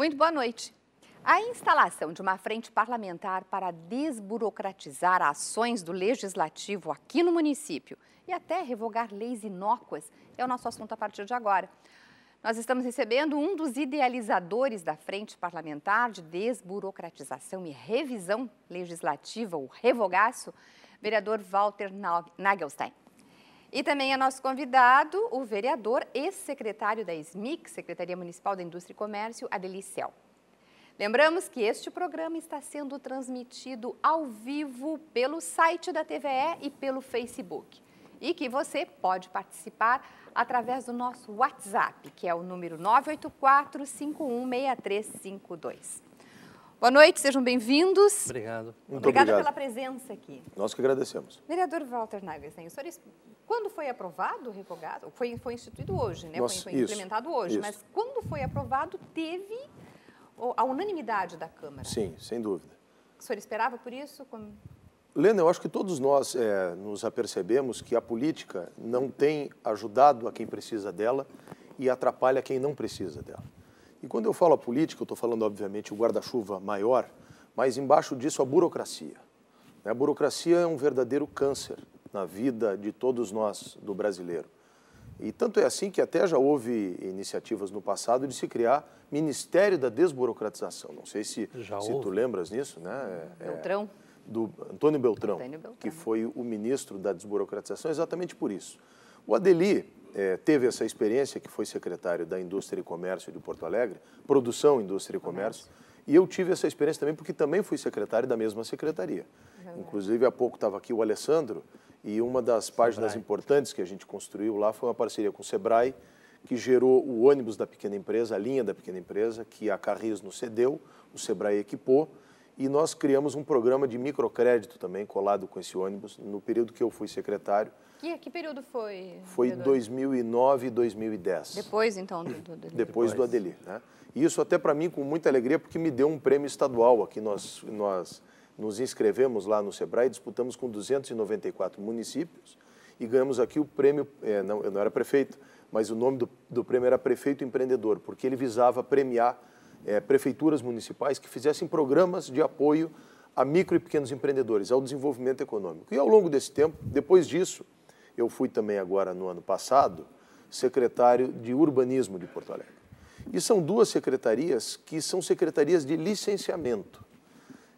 Muito boa noite. A instalação de uma frente parlamentar para desburocratizar ações do legislativo aqui no município e até revogar leis inócuas é o nosso assunto a partir de agora. Nós estamos recebendo um dos idealizadores da Frente Parlamentar de Desburocratização e Revisão Legislativa, o Revogaço, vereador Walter Nagelstein. E também é nosso convidado, o vereador, ex-secretário da SMIC, Secretaria Municipal da Indústria e Comércio, Adelicel. Lembramos que este programa está sendo transmitido ao vivo pelo site da TVE e pelo Facebook. E que você pode participar através do nosso WhatsApp, que é o número 984 516352. Boa noite, sejam bem-vindos. Obrigado. Muito Obrigada obrigado. pela presença aqui. Nós que agradecemos. Vereador Walter Nagelsen, o senhor, quando foi aprovado, revogado, foi, foi instituído hoje, né? Nossa, foi, foi implementado hoje, isso. mas quando foi aprovado, teve a unanimidade da Câmara. Sim, sem dúvida. O senhor esperava por isso? Como... Lena, eu acho que todos nós é, nos apercebemos que a política não tem ajudado a quem precisa dela e atrapalha quem não precisa dela. E quando eu falo a política, eu estou falando, obviamente, o guarda-chuva maior, mas embaixo disso a burocracia. A burocracia é um verdadeiro câncer na vida de todos nós, do brasileiro. E tanto é assim que até já houve iniciativas no passado de se criar Ministério da Desburocratização. Não sei se, se tu lembras nisso, né? É, é Beltrão. do Antônio Beltrão, Antônio Beltrão, que foi o ministro da desburocratização exatamente por isso. O Adeli, é, teve essa experiência, que foi secretário da Indústria e Comércio de Porto Alegre, Produção, Indústria e Comércio, e eu tive essa experiência também porque também fui secretário da mesma secretaria. Inclusive, há pouco estava aqui o Alessandro, e uma das páginas Sebrae. importantes que a gente construiu lá foi uma parceria com o Sebrae, que gerou o ônibus da pequena empresa, a linha da pequena empresa, que a Carris nos cedeu, o Sebrae equipou, e nós criamos um programa de microcrédito também colado com esse ônibus, no período que eu fui secretário, que, que período foi? Foi vereador? 2009 e 2010. Depois, então, do, do Adelir. Depois, do Adelir, né? E isso até para mim com muita alegria, porque me deu um prêmio estadual aqui. Nós, nós nos inscrevemos lá no SEBRAE, disputamos com 294 municípios e ganhamos aqui o prêmio, é, não, eu não era prefeito, mas o nome do, do prêmio era Prefeito Empreendedor, porque ele visava premiar é, prefeituras municipais que fizessem programas de apoio a micro e pequenos empreendedores, ao desenvolvimento econômico. E ao longo desse tempo, depois disso, eu fui também agora, no ano passado, secretário de urbanismo de Porto Alegre. E são duas secretarias que são secretarias de licenciamento.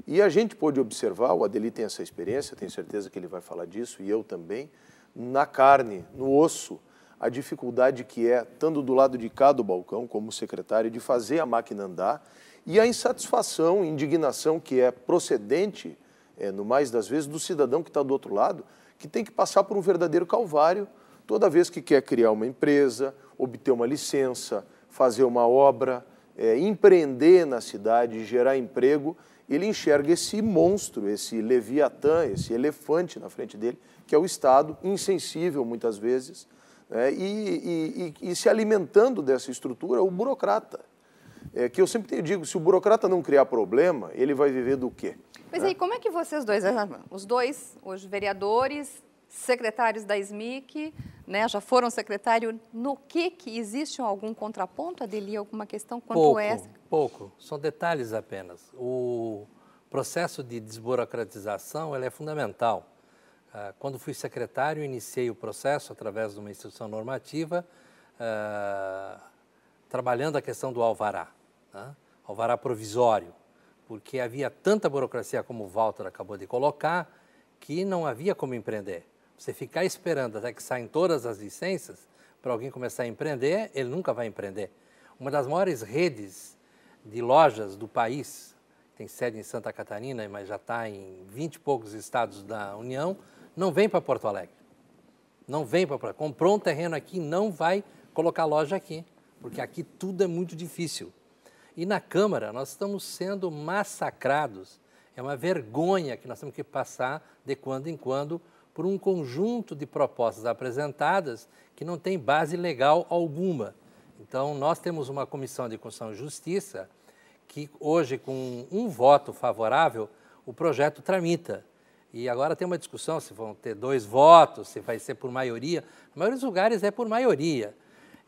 E a gente pôde observar, o Adeli tem essa experiência, tenho certeza que ele vai falar disso, e eu também, na carne, no osso, a dificuldade que é, estando do lado de cá do balcão, como secretário, de fazer a máquina andar, e a insatisfação, indignação que é procedente é, no mais das vezes, do cidadão que está do outro lado, que tem que passar por um verdadeiro calvário toda vez que quer criar uma empresa, obter uma licença, fazer uma obra, é, empreender na cidade, gerar emprego. Ele enxerga esse monstro, esse leviatã, esse elefante na frente dele, que é o Estado, insensível muitas vezes, né, e, e, e, e se alimentando dessa estrutura, o burocrata é que eu sempre digo, se o burocrata não criar problema, ele vai viver do quê? Mas né? aí, como é que vocês dois, ah, os dois, hoje vereadores, secretários da SMIC, né, já foram secretário, no que que existe algum contraponto, Adeli, alguma questão quanto pouco, é essa? Pouco, são detalhes apenas. O processo de desburocratização ela é fundamental. Ah, quando fui secretário, iniciei o processo através de uma instituição normativa, ah, trabalhando a questão do alvará né, alvará provisório, porque havia tanta burocracia como o Walter acabou de colocar, que não havia como empreender. Você ficar esperando até que saem todas as licenças para alguém começar a empreender, ele nunca vai empreender. Uma das maiores redes de lojas do país, tem sede em Santa Catarina, mas já está em 20 e poucos estados da União, não vem para Porto Alegre. Não vem para. Comprou um terreno aqui, não vai colocar loja aqui, porque aqui tudo é muito difícil. E na Câmara, nós estamos sendo massacrados. É uma vergonha que nós temos que passar de quando em quando por um conjunto de propostas apresentadas que não tem base legal alguma. Então, nós temos uma Comissão de Constituição e Justiça que hoje, com um voto favorável, o projeto tramita. E agora tem uma discussão se vão ter dois votos, se vai ser por maioria. Em maiores lugares é por maioria.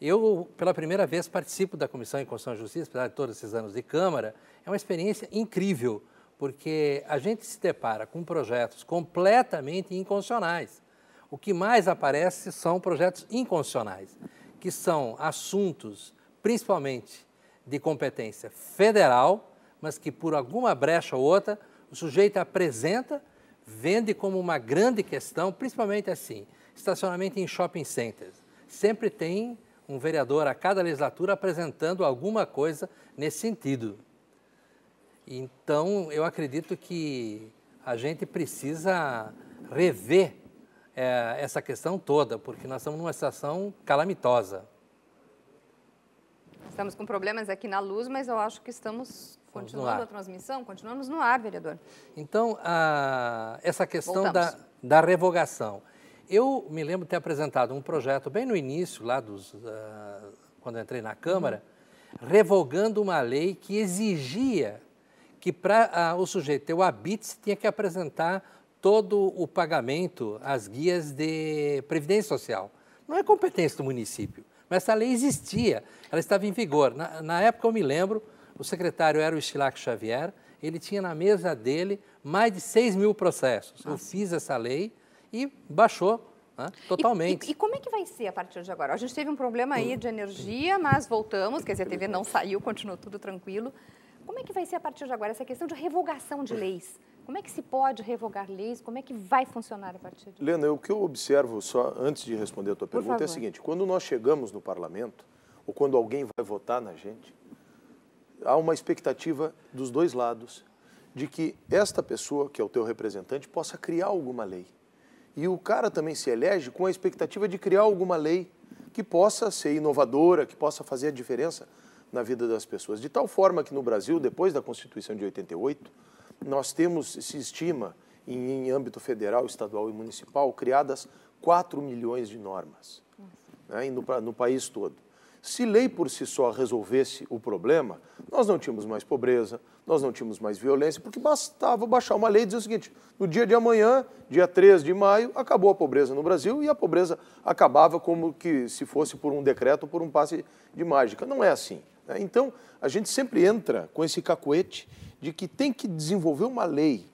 Eu, pela primeira vez, participo da Comissão em Constituição e Justiça, apesar de todos esses anos de Câmara. É uma experiência incrível, porque a gente se depara com projetos completamente inconstitucionais. O que mais aparece são projetos inconstitucionais, que são assuntos, principalmente, de competência federal, mas que por alguma brecha ou outra o sujeito apresenta, vende como uma grande questão, principalmente assim, estacionamento em shopping centers. Sempre tem um vereador a cada legislatura apresentando alguma coisa nesse sentido. Então, eu acredito que a gente precisa rever é, essa questão toda, porque nós estamos numa situação calamitosa. Estamos com problemas aqui na luz, mas eu acho que estamos continuando a transmissão, continuamos no ar, vereador. Então, a, essa questão da, da revogação. Eu me lembro de ter apresentado um projeto bem no início, lá dos, uh, quando entrei na Câmara, uhum. revogando uma lei que exigia que para uh, ah, o sujeito ter o habite tinha que apresentar todo o pagamento às guias de previdência social. Não é competência do município, mas essa lei existia, ela estava em vigor. Na, na época, eu me lembro, o secretário era o Estilac Xavier, ele tinha na mesa dele mais de 6 mil processos. Nossa. Eu fiz essa lei, e baixou né? Totalmente. E, e, e, como é que vai ser a partir de agora? A gente teve um problema aí de energia, mas voltamos, quer dizer, a TV não saiu, continuou tudo tranquilo. Como é que vai ser a partir de agora essa questão de revogação de leis? Como é que se pode revogar leis? Como é que vai funcionar a partir de Lena, o que eu observo, só antes de responder a tua pergunta, é o seguinte: quando nós chegamos no parlamento, ou quando alguém vai votar na gente, há uma expectativa dos dois lados de que esta pessoa, que é o teu representante, possa criar alguma lei. E o cara também se elege com a expectativa de criar alguma lei que possa ser inovadora, que possa fazer a diferença na vida das pessoas. De tal forma que no Brasil, depois da Constituição de 88, nós temos, se estima, em, em âmbito federal, estadual e municipal, criadas 4 milhões de normas né, no, no país todo. Se lei por si só resolvesse o problema, nós não tínhamos mais pobreza, nós não tínhamos mais violência, porque bastava baixar uma lei e dizer o seguinte: no dia de amanhã, dia 3 de maio, acabou a pobreza no Brasil e a pobreza acabava como que se fosse por um decreto ou por um passe de mágica. Não é assim. Né? Então, a gente sempre entra com esse cacuete de que tem que desenvolver uma lei,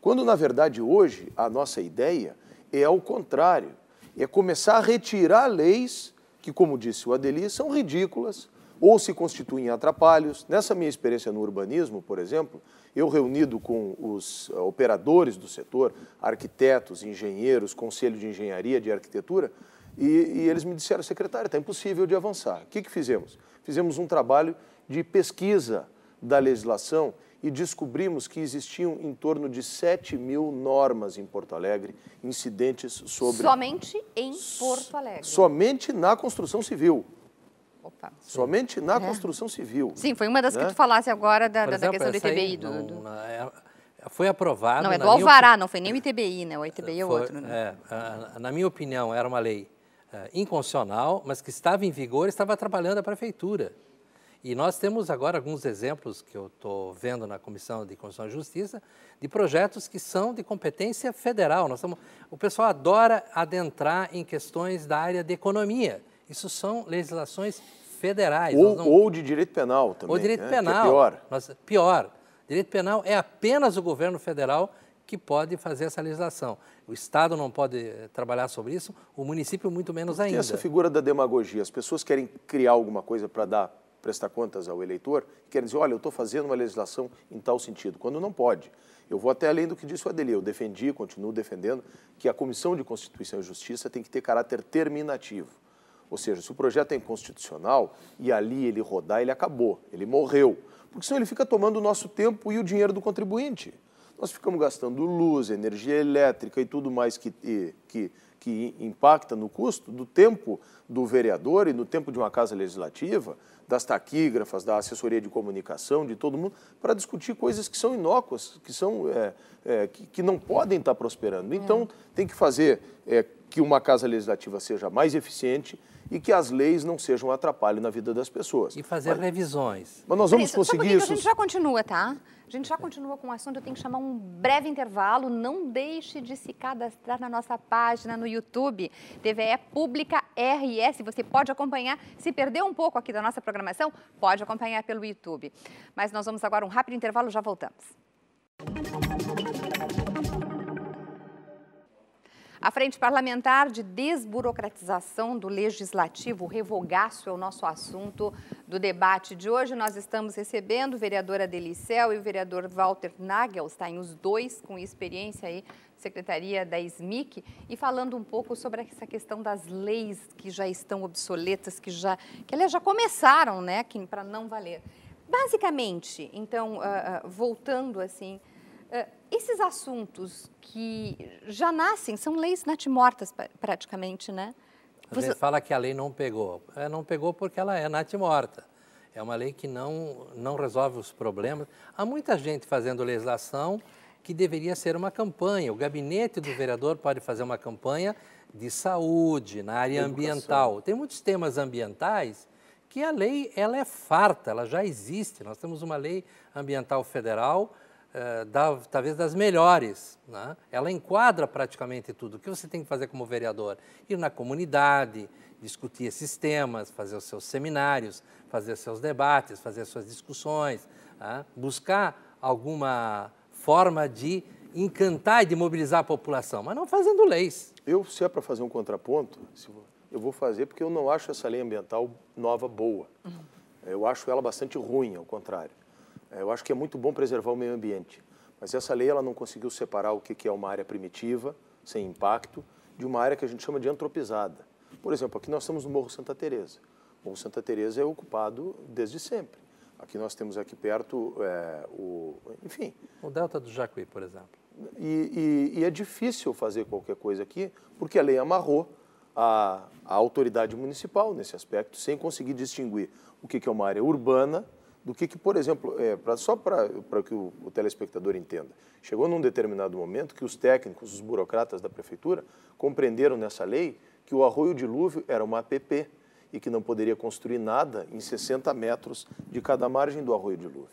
quando na verdade hoje a nossa ideia é ao contrário é começar a retirar leis que, como disse o Adeli, são ridículas ou se constituem atrapalhos. Nessa minha experiência no urbanismo, por exemplo, eu reunido com os eh, operadores do setor, arquitetos, engenheiros, conselho de engenharia, de arquitetura, e, e eles me disseram, secretário, está impossível de avançar. O que, que fizemos? Fizemos um trabalho de pesquisa da legislação e descobrimos que existiam em torno de 7 mil normas em Porto Alegre, incidentes sobre. Somente em Porto Alegre. Somente na construção civil. Opa. Somente na é. construção civil. Sim, foi uma das né? que tu falasse agora da, da exemplo, questão do ITBI. Do, não, do... foi aprovado. Não, é, é, é do Alvará, minha... não foi nem o ITBI, né? O ITBI é outro. Né? É, na minha opinião, era uma lei é, inconstitucional, mas que estava em vigor e estava atrapalhando a prefeitura. E nós temos agora alguns exemplos que eu estou vendo na Comissão de Constituição e Justiça de projetos que são de competência federal. Nós estamos, o pessoal adora adentrar em questões da área de economia. Isso são legislações federais. Ou, não... ou de direito penal também. Ou direito né? É penal. É pior. Nós, pior. Direito penal é apenas o governo federal que pode fazer essa legislação. O Estado não pode eh, trabalhar sobre isso, o município muito menos ainda. E essa figura da demagogia. As pessoas querem criar alguma coisa para dar prestar contas ao eleitor, quer dizer, olha, eu estou fazendo uma legislação em tal sentido, quando não pode. Eu vou até além do que disse o Adelio, eu defendi, continuo defendendo, que a Comissão de Constituição e Justiça tem que ter caráter terminativo. Ou seja, se o projeto é inconstitucional e ali ele rodar, ele acabou, ele morreu. Porque senão ele fica tomando o nosso tempo e o dinheiro do contribuinte. Nós ficamos gastando luz, energia elétrica e tudo mais que, que, que impacta no custo do tempo do vereador e no tempo de uma casa legislativa das taquígrafas, da assessoria de comunicação, de todo mundo, para discutir coisas que são inócuas, que, são, é, é, que, que, não podem estar prosperando. Então, é. tem que fazer é, que uma casa legislativa seja mais eficiente e que as leis não sejam um atrapalho na vida das pessoas. E fazer mas, revisões. Mas nós vamos conseguir isso. A gente já continua, tá? A gente já continua com o assunto, eu tenho que chamar um breve intervalo. Não deixe de se cadastrar na nossa página no YouTube, TVE Pública RS. Você pode acompanhar. Se perdeu um pouco aqui da nossa programação, pode acompanhar pelo YouTube. Mas nós vamos agora um rápido intervalo, já voltamos. A Frente Parlamentar de Desburocratização do Legislativo, o revogaço é o nosso assunto do debate de hoje. Nós estamos recebendo o vereador Adelicel e o vereador Walter Nagel. em os dois com experiência aí secretaria da SMIC, e falando um pouco sobre essa questão das leis que já estão obsoletas, que já que elas já começaram, né, para não valer. Basicamente, então, uh, uh, voltando assim, uh, esses assuntos que já nascem, são leis natimortas praticamente, né? Você... Às fala que a lei não pegou. É, não pegou porque ela é natimorta. É uma lei que não, não resolve os problemas. Há muita gente fazendo legislação que deveria ser uma campanha. O gabinete do vereador pode fazer uma campanha de saúde, na área Educação. ambiental. Tem muitos temas ambientais que a lei ela é farta, ela já existe. Nós temos uma lei ambiental federal, eh, da, talvez das melhores. Né? Ela enquadra praticamente tudo. O que você tem que fazer como vereador? Ir na comunidade, discutir esses temas, fazer os seus seminários, fazer os seus debates, fazer as suas discussões, né? buscar alguma forma de encantar e de mobilizar a população, mas não fazendo leis. Eu, se é para fazer um contraponto, eu vou fazer porque eu não acho essa lei ambiental nova boa. Uhum. Eu acho ela bastante ruim, ao contrário. É, eu acho que é muito bom preservar o meio ambiente, mas essa lei ela não conseguiu separar o que é uma área primitiva, sem impacto, de uma área que a gente chama de antropizada. Por exemplo, aqui nós estamos no Morro Santa Teresa. O Morro Santa Teresa é ocupado desde sempre. Aqui nós temos aqui perto é, o, enfim. O delta do Jacuí, por exemplo. E, e, e, é difícil fazer qualquer coisa aqui, porque a lei amarrou a, a autoridade municipal nesse aspecto, sem conseguir distinguir o que, que é uma área urbana do que, que por exemplo, é, pra, só para que o, o, telespectador entenda, chegou num determinado momento que os técnicos, os burocratas da prefeitura, compreenderam nessa lei que o arroio dilúvio era uma APP, e que não poderia construir nada em 60 metros de cada margem do arroio de dilúvio.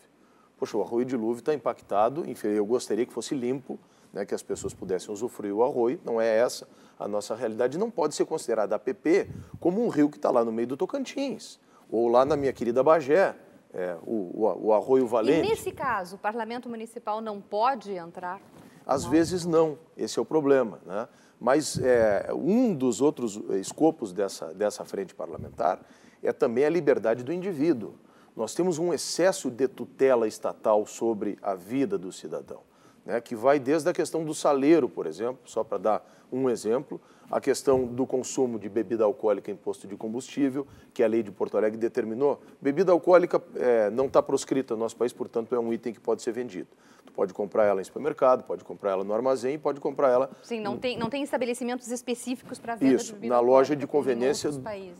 Poxa, o arroio de dilúvio está impactado, eu gostaria que fosse limpo, né, que as pessoas pudessem usufruir o arroio, não é essa a nossa realidade. Não pode ser considerada a PP como um rio que está lá no meio do Tocantins, ou lá na minha querida Bagé, é, o, o, o, arroio valente. E nesse caso, o parlamento municipal não pode entrar? Às não. vezes não, esse é o problema. Né? Mas é, um dos outros escopos dessa, dessa frente parlamentar é também a liberdade do indivíduo. Nós temos um excesso de tutela estatal sobre a vida do cidadão, né, que vai desde a questão do saleiro, por exemplo, só para dar um exemplo, a questão do consumo de bebida alcoólica em posto de combustível, que a lei de Porto Alegre determinou. Bebida alcoólica é, não está proscrita no nosso país, portanto, é um item que pode ser vendido. Pode comprar ela em supermercado, pode comprar ela no armazém, pode comprar ela. Sim, não tem, não tem estabelecimentos específicos para venda Isso, na loja de conveniência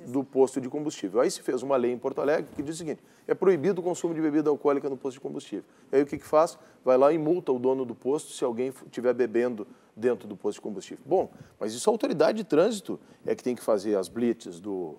do posto de combustível. Aí se fez uma lei em Porto Alegre que diz o seguinte: é proibido o consumo de bebida alcoólica no posto de combustível. aí o que, que faz? Vai lá e multa o dono do posto se alguém estiver bebendo dentro do posto de combustível. Bom, mas isso a é autoridade de trânsito é que tem que fazer as blitz do,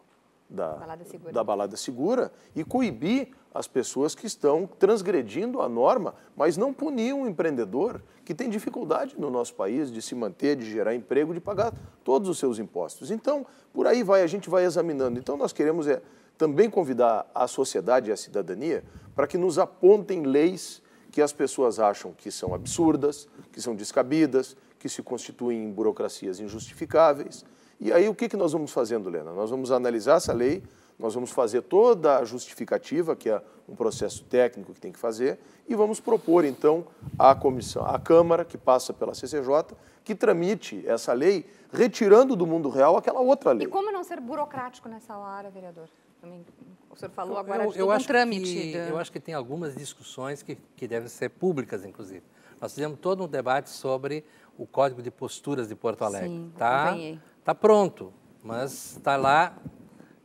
da balada, da balada segura e coibir as pessoas que estão transgredindo a norma, mas não punir um empreendedor que tem dificuldade no nosso país de se manter, de gerar emprego, de pagar todos os seus impostos. Então, por aí vai, a gente vai examinando. Então, nós queremos é, também convidar a sociedade e a cidadania para que nos apontem leis que as pessoas acham que são absurdas, que são descabidas, que se constituem em burocracias injustificáveis e aí o que, que nós vamos fazendo, Lena? Nós vamos analisar essa lei, nós vamos fazer toda a justificativa, que é um processo técnico que tem que fazer, e vamos propor, então, à comissão, à Câmara, que passa pela CCJ, que tramite essa lei, retirando do mundo real aquela outra lei. E como não ser burocrático nessa área, vereador? o senhor falou agora eu, de eu um acho trâmite. Que, Eu acho que tem algumas discussões que, que devem ser públicas, inclusive. Nós fizemos todo um debate sobre o Código de Posturas de Porto Alegre. Sim, tá? acompanhei Está pronto, mas está lá,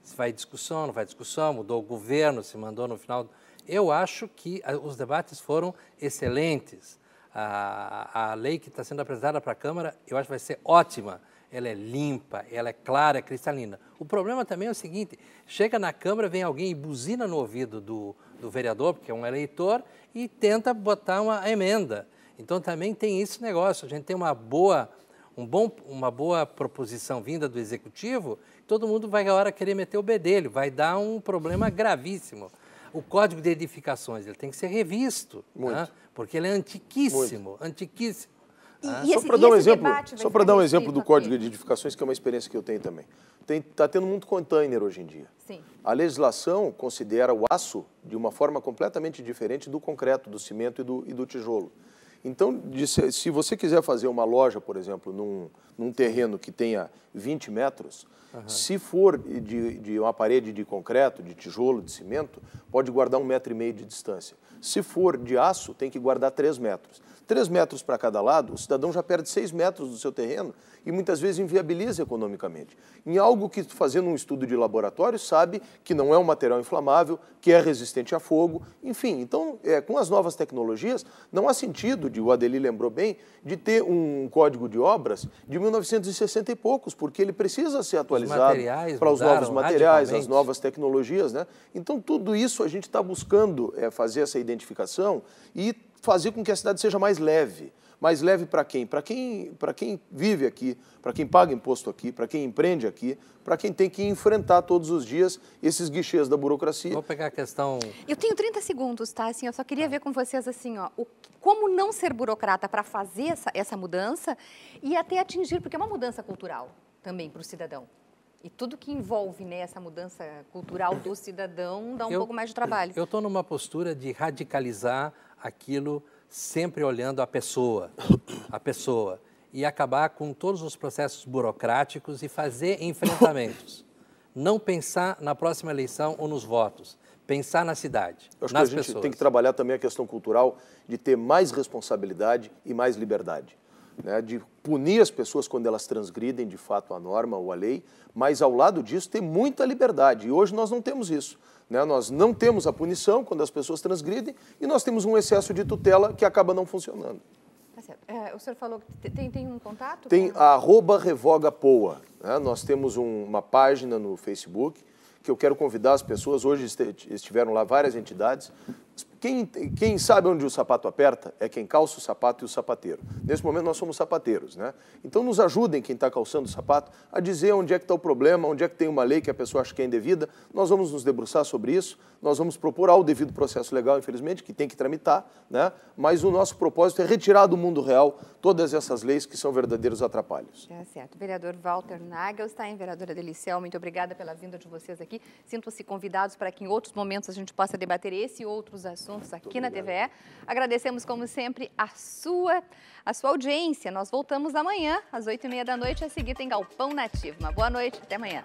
se vai discussão, não vai discussão, mudou o governo, se mandou no final. Eu acho que ah, os debates foram excelentes. A, a lei que está sendo apresentada para a Câmara, eu acho que vai ser ótima. Ela é limpa, ela é clara, é cristalina. O problema também é o seguinte: chega na Câmara, vem alguém e buzina no ouvido do, do vereador, porque é um eleitor, e tenta botar uma emenda. Então também tem esse negócio. A gente tem uma boa um bom, uma boa proposição vinda do executivo, todo mundo vai agora querer meter o bedelho, vai dar um problema gravíssimo. O código de edificações ele tem que ser revisto, né? porque ele é antiquíssimo, Muito. antiquíssimo. ah. esse, só para dar um exemplo, só para dar um exemplo do código de edificações que é uma experiência que eu tenho também. Está tendo muito container hoje em dia. Sim. A legislação considera o aço de uma forma completamente diferente do concreto, do cimento e do, e do tijolo. Então, se você quiser fazer uma loja, por exemplo, num, num terreno que tenha 20 metros, uhum. se for de, de, uma parede de concreto, de tijolo, de cimento, pode guardar um metro e meio de distância. Se for de aço, tem que guardar 3 metros três metros para cada lado, o cidadão já perde seis metros do seu terreno e muitas vezes inviabiliza economicamente. Em algo que, fazendo um estudo de laboratório, sabe que não é um material inflamável, que é resistente a fogo, enfim. Então, é, com as novas tecnologias, não há sentido, de, o Adeli lembrou bem, de ter um código de obras de 1960 e poucos, porque ele precisa ser atualizado para os novos materiais, as novas tecnologias. Né? Então, tudo isso a gente está buscando é, fazer essa identificação e fazer com que a cidade seja mais leve. Mais leve para quem? Para quem, quem vive aqui, para quem paga imposto aqui, para quem empreende aqui, para quem tem que enfrentar todos os dias esses guichês da burocracia. Vou pegar a questão. Eu tenho 30 segundos, tá? Assim, eu só queria tá. ver com vocês assim, ó, o, como não ser burocrata para fazer essa, essa mudança e até atingir, porque é uma mudança cultural também para o cidadão. E tudo que envolve né, essa mudança cultural do cidadão dá um eu, pouco mais de trabalho. Eu estou numa postura de radicalizar aquilo sempre olhando a pessoa, a pessoa, e acabar com todos os processos burocráticos e fazer enfrentamentos. Não pensar na próxima eleição ou nos votos, pensar na cidade, Eu acho nas que a gente pessoas. tem que trabalhar também a questão cultural de ter mais responsabilidade e mais liberdade né, de punir as pessoas quando elas transgridem de fato a norma ou a lei, mas ao lado disso tem muita liberdade. E hoje nós não temos isso. Né? Nós não temos a punição quando as pessoas transgridem e nós temos um excesso de tutela que acaba não funcionando. Tá certo. É, o senhor falou que tem, tem um contato? Tem com... a arroba revoga poa. Né? Nós temos um, uma página no Facebook que eu quero convidar as pessoas. Hoje estiveram lá várias entidades quem, quem, sabe onde o sapato aperta é quem calça o sapato e o sapateiro. Nesse momento nós somos sapateiros, né? Então nos ajudem, quem está calçando o sapato, a dizer onde é que está o problema, onde é que tem uma lei que a pessoa acha que é indevida. Nós vamos nos debruçar sobre isso, nós vamos propor ao devido processo legal, infelizmente, que tem que tramitar, né? Mas o nosso propósito é retirar do mundo real todas essas leis que são verdadeiros atrapalhos. É certo. Vereador Walter Nagel está em Vereadora Deliciel, muito obrigada pela vinda de vocês aqui. Sintam-se convidados para que em outros momentos a gente possa debater esse e outros os assuntos aqui na TVE. Agradecemos, como sempre, a sua, a sua audiência. Nós voltamos amanhã, às oito e meia da noite. A seguir tem Galpão Nativo. Uma boa noite, até amanhã.